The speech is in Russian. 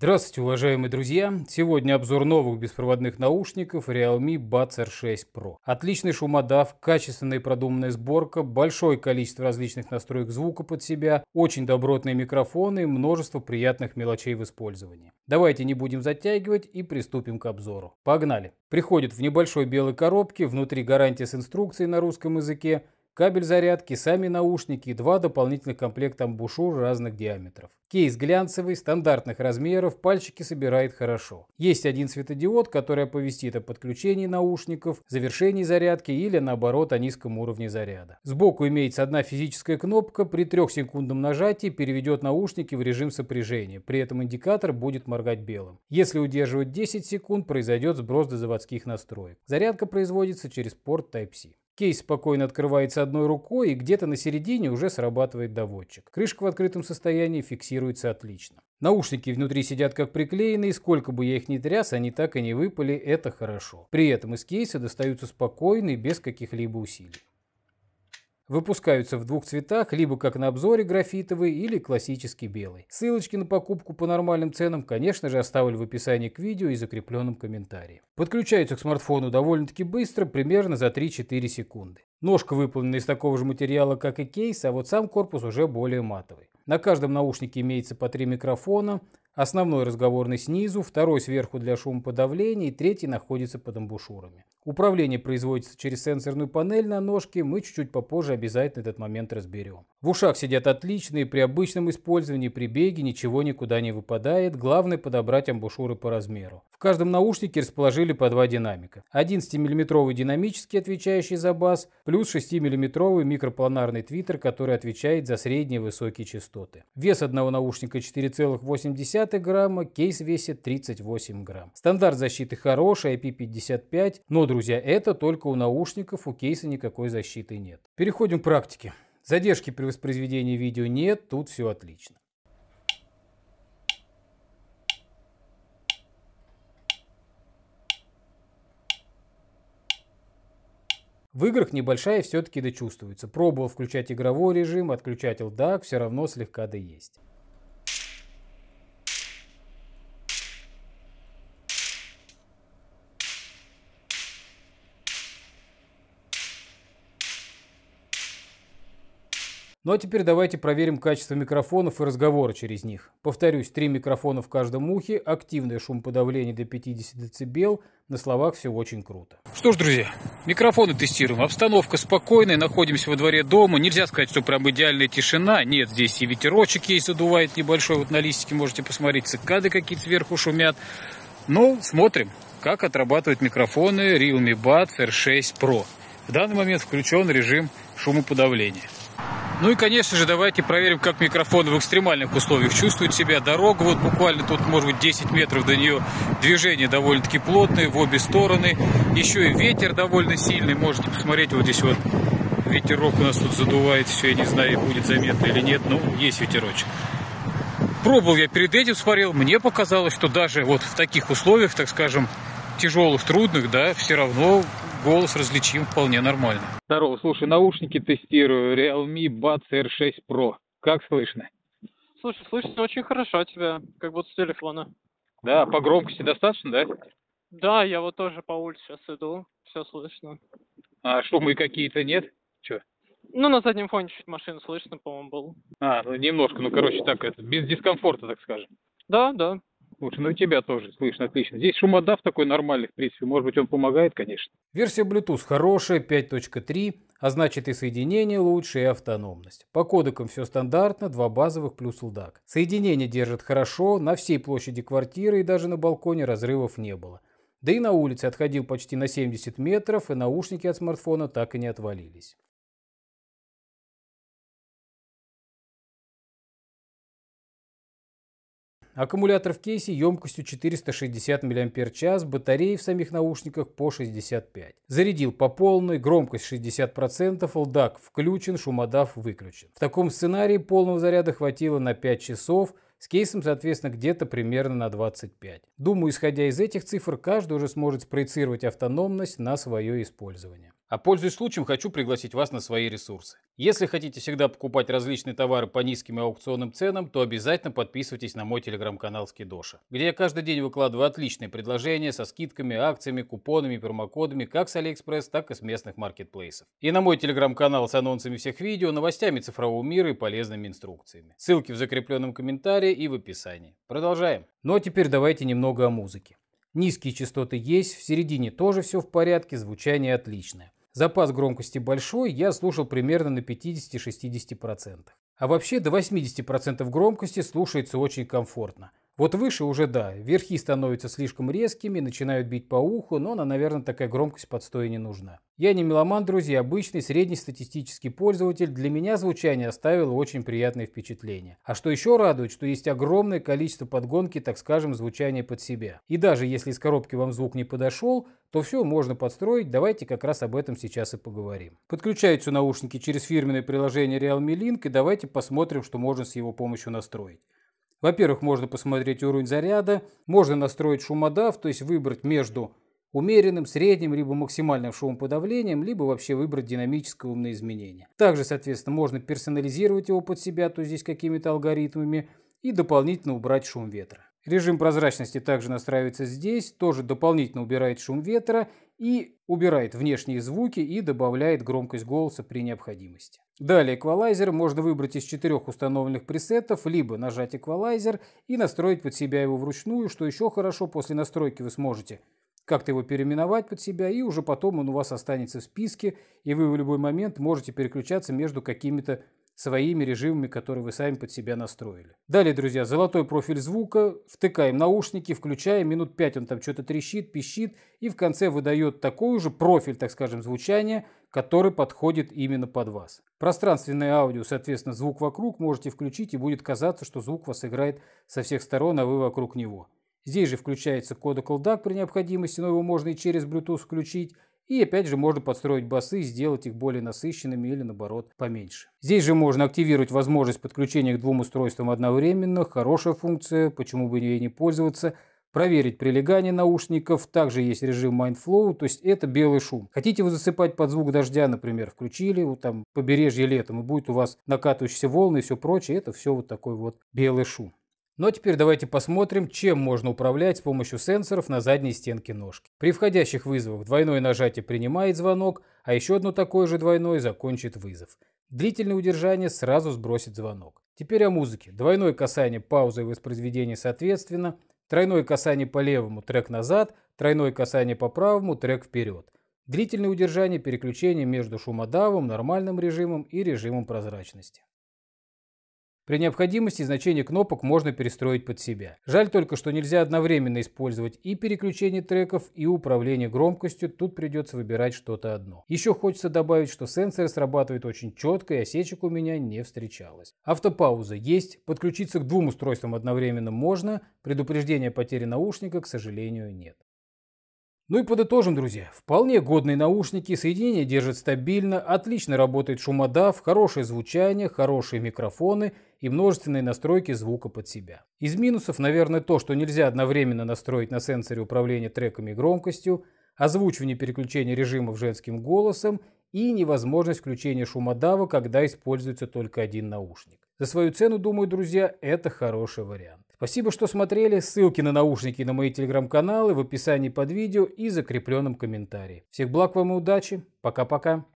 Здравствуйте, уважаемые друзья! Сегодня обзор новых беспроводных наушников Realme Buds R6 Pro. Отличный шумодав, качественная и продуманная сборка, большое количество различных настроек звука под себя, очень добротные микрофоны и множество приятных мелочей в использовании. Давайте не будем затягивать и приступим к обзору. Погнали! Приходит в небольшой белой коробке, внутри гарантия с инструкцией на русском языке, кабель зарядки, сами наушники и два дополнительных комплекта амбушюр разных диаметров. Кейс глянцевый, стандартных размеров, пальчики собирает хорошо. Есть один светодиод, который оповестит о подключении наушников, завершении зарядки или наоборот о низком уровне заряда. Сбоку имеется одна физическая кнопка, при трехсекундном нажатии переведет наушники в режим сопряжения, при этом индикатор будет моргать белым. Если удерживать 10 секунд, произойдет сброс до заводских настроек. Зарядка производится через порт Type-C. Кейс спокойно открывается одной рукой, и где-то на середине уже срабатывает доводчик. Крышка в открытом состоянии фиксируется отлично. Наушники внутри сидят как приклеенные, сколько бы я их ни тряс, они так и не выпали, это хорошо. При этом из кейса достаются спокойно и без каких-либо усилий. Выпускаются в двух цветах, либо как на обзоре графитовый или классический белый. Ссылочки на покупку по нормальным ценам, конечно же, оставлю в описании к видео и закрепленном комментарии. Подключаются к смартфону довольно-таки быстро, примерно за 3-4 секунды. Ножка выполнена из такого же материала, как и кейс, а вот сам корпус уже более матовый. На каждом наушнике имеется по три микрофона, основной разговорный снизу, второй сверху для шумоподавления и третий находится под амбушюрами. Управление производится через сенсорную панель на ножке, мы чуть-чуть попозже обязательно этот момент разберем. В ушах сидят отличные, при обычном использовании, при беге ничего никуда не выпадает, главное подобрать амбушюры по размеру. В каждом наушнике расположили по два динамика. 11-миллиметровый динамический, отвечающий за бас, плюс 6-миллиметровый микропланарный твиттер, который отвечает за средние высокие частоты. Вес одного наушника 4,8 грамма, кейс весит 38 грамм. Стандарт защиты хороший, IP55, но друг Друзья, это только у наушников, у кейса никакой защиты нет. Переходим к практике. Задержки при воспроизведении видео нет, тут все отлично. В играх небольшая все-таки дочувствуется. Пробовал включать игровой режим, отключать LDAC, все равно слегка да есть. Ну а теперь давайте проверим качество микрофонов и разговора через них. Повторюсь, три микрофона в каждом ухе, активное шумоподавление до 50 дБ, на словах все очень круто. Что ж, друзья, микрофоны тестируем, обстановка спокойная, находимся во дворе дома, нельзя сказать, что прям идеальная тишина, нет, здесь и ветерочек есть, задувает небольшой, вот на листике можете посмотреть, цикады какие-то сверху шумят. Ну, смотрим, как отрабатывают микрофоны Realme Buds R6 Pro. В данный момент включен режим шумоподавления. Ну и, конечно же, давайте проверим, как микрофон в экстремальных условиях чувствует себя. Дорога, вот буквально тут, может быть, 10 метров до нее. Движение довольно-таки плотное в обе стороны. Еще и ветер довольно сильный. Можете посмотреть, вот здесь вот ветерок у нас тут задувает. Все, я не знаю, будет заметно или нет, но есть ветерочек. Пробовал я перед этим, смотрел. Мне показалось, что даже вот в таких условиях, так скажем, тяжелых, трудных, да, все равно голос различим вполне нормально. Здорово, слушай, наушники тестирую, Realme Buds R6 Pro. Как слышно? Слушай, слышно очень хорошо тебя, как будто с телефона. Да, по громкости достаточно, да? Да, я вот тоже по улице сейчас иду, все слышно. А шумы какие-то нет? Че? Ну, на заднем фоне чуть машина слышно, по-моему, был. А, ну немножко, ну, короче, так, это, без дискомфорта, так скажем. Да, да. Лучше, ну и тебя тоже слышно отлично. Здесь шумодав такой нормальный, в принципе. Может быть, он помогает, конечно. Версия Bluetooth хорошая, 5.3, а значит и соединение лучше, и автономность. По кодекам все стандартно, два базовых плюс LDAC. Соединение держит хорошо, на всей площади квартиры и даже на балконе разрывов не было. Да и на улице отходил почти на 70 метров, и наушники от смартфона так и не отвалились. Аккумулятор в кейсе емкостью 460 мАч, батареи в самих наушниках по 65. Зарядил по полной, громкость 60%, LDAC включен, шумодав выключен. В таком сценарии полного заряда хватило на 5 часов, с кейсом, соответственно, где-то примерно на 25. Думаю, исходя из этих цифр, каждый уже сможет спроецировать автономность на свое использование. А пользуясь случаем, хочу пригласить вас на свои ресурсы. Если хотите всегда покупать различные товары по низким и аукционным ценам, то обязательно подписывайтесь на мой телеграм-канал Скидоша, где я каждый день выкладываю отличные предложения со скидками, акциями, купонами, промокодами как с Алиэкспресс, так и с местных маркетплейсов. И на мой телеграм-канал с анонсами всех видео, новостями цифрового мира и полезными инструкциями. Ссылки в закрепленном комментарии и в описании. Продолжаем. Ну а теперь давайте немного о музыке. Низкие частоты есть, в середине тоже все в порядке, звучание отличное. Запас громкости большой, я слушал примерно на 50-60%. А вообще до 80% громкости слушается очень комфортно. Вот выше уже да, верхи становятся слишком резкими, начинают бить по уху, но она, наверное, такая громкость под стоя не нужна. Я не меломан, друзья, обычный среднестатистический пользователь. Для меня звучание оставило очень приятное впечатление. А что еще радует, что есть огромное количество подгонки, так скажем, звучания под себя. И даже если из коробки вам звук не подошел, то все можно подстроить, давайте как раз об этом сейчас и поговорим. Подключаю наушники через фирменное приложение Realme Link и давайте посмотрим, что можно с его помощью настроить. Во-первых, можно посмотреть уровень заряда, можно настроить шумодав, то есть выбрать между умеренным, средним, либо максимальным шумоподавлением, либо вообще выбрать динамическое умное изменение. Также, соответственно, можно персонализировать его под себя, то есть здесь какими-то алгоритмами, и дополнительно убрать шум ветра. Режим прозрачности также настраивается здесь, тоже дополнительно убирает шум ветра и убирает внешние звуки и добавляет громкость голоса при необходимости. Далее эквалайзер можно выбрать из четырех установленных пресетов, либо нажать эквалайзер и настроить под себя его вручную, что еще хорошо, после настройки вы сможете как-то его переименовать под себя, и уже потом он у вас останется в списке, и вы в любой момент можете переключаться между какими-то своими режимами, которые вы сами под себя настроили. Далее, друзья, золотой профиль звука, втыкаем наушники, включаем, минут 5 он там что-то трещит, пищит, и в конце выдает такой же профиль, так скажем, звучания, который подходит именно под вас. Пространственное аудио, соответственно, звук вокруг можете включить, и будет казаться, что звук вас играет со всех сторон, а вы вокруг него. Здесь же включается кодекл DAC при необходимости, но его можно и через Bluetooth включить. И опять же можно подстроить басы, сделать их более насыщенными или наоборот поменьше. Здесь же можно активировать возможность подключения к двум устройствам одновременно. Хорошая функция, почему бы ей не пользоваться проверить прилегание наушников. Также есть режим MindFlow, то есть это белый шум. Хотите вы засыпать под звук дождя, например, включили, вот там побережье летом, и будет у вас накатывающиеся волны и все прочее, это все вот такой вот белый шум. Но теперь давайте посмотрим, чем можно управлять с помощью сенсоров на задней стенке ножки. При входящих вызовах двойное нажатие принимает звонок, а еще одно такое же двойное закончит вызов. Длительное удержание сразу сбросит звонок. Теперь о музыке. Двойное касание паузы и воспроизведения соответственно, тройное касание по левому – трек назад, тройное касание по правому – трек вперед. Длительное удержание переключения между шумодавом, нормальным режимом и режимом прозрачности. При необходимости значение кнопок можно перестроить под себя. Жаль только, что нельзя одновременно использовать и переключение треков, и управление громкостью, тут придется выбирать что-то одно. Еще хочется добавить, что сенсор срабатывает очень четко и осечек у меня не встречалось. Автопауза есть, подключиться к двум устройствам одновременно можно, предупреждения о потере наушника, к сожалению, нет. Ну и подытожим, друзья. Вполне годные наушники, соединение держит стабильно, отлично работает шумодав, хорошее звучание, хорошие микрофоны и множественные настройки звука под себя. Из минусов, наверное, то, что нельзя одновременно настроить на сенсоре управления треками и громкостью, озвучивание переключения режимов женским голосом и невозможность включения шумодава, когда используется только один наушник. За свою цену, думаю, друзья, это хороший вариант. Спасибо, что смотрели. Ссылки на наушники на мои телеграм-каналы в описании под видео и закрепленном комментарии. Всех благ вам и удачи. Пока-пока.